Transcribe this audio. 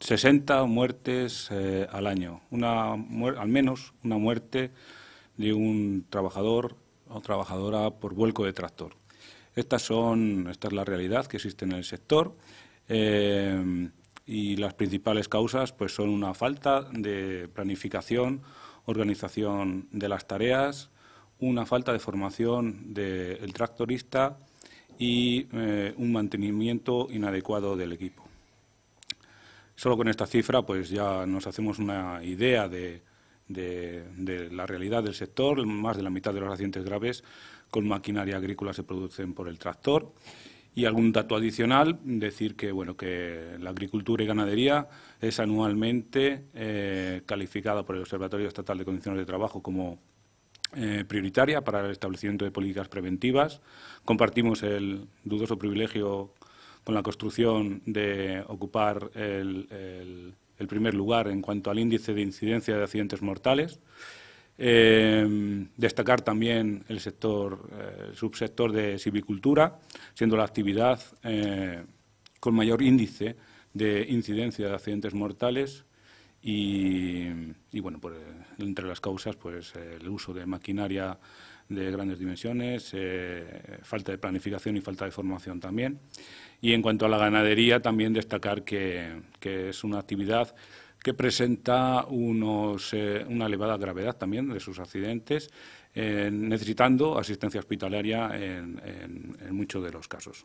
60 muertes eh, al año, una al menos una muerte de un trabajador o trabajadora por vuelco de tractor. Estas son, esta es la realidad que existe en el sector eh, y las principales causas pues, son una falta de planificación, organización de las tareas, una falta de formación del tractorista y eh, un mantenimiento inadecuado del equipo. Solo con esta cifra pues ya nos hacemos una idea de, la realidad del sector. Más de la mitad de los accidentes graves con maquinaria agrícola se producen por el tractor. Y algún dato adicional, decir que, bueno, que la agricultura y ganadería es anualmente eh, calificada por el Observatorio Estatal de Condiciones de Trabajo como eh, prioritaria para el establecimiento de políticas preventivas. Compartimos el dudoso privilegio con la construcción de ocupar el, primer lugar en cuanto al índice de incidencia de accidentes mortales. Eh, destacar también el sector, eh, subsector de silvicultura, siendo la actividad eh, con mayor índice de incidencia de accidentes mortales y, y bueno, pues, eh, entre las causas, pues eh, el uso de maquinaria de grandes dimensiones, eh, falta de planificación y falta de formación también. Y en cuanto a la ganadería, también destacar que, es una actividad que presenta una elevada gravedad también de sus accidentes, necesitando asistencia hospitalaria en muchos de los casos.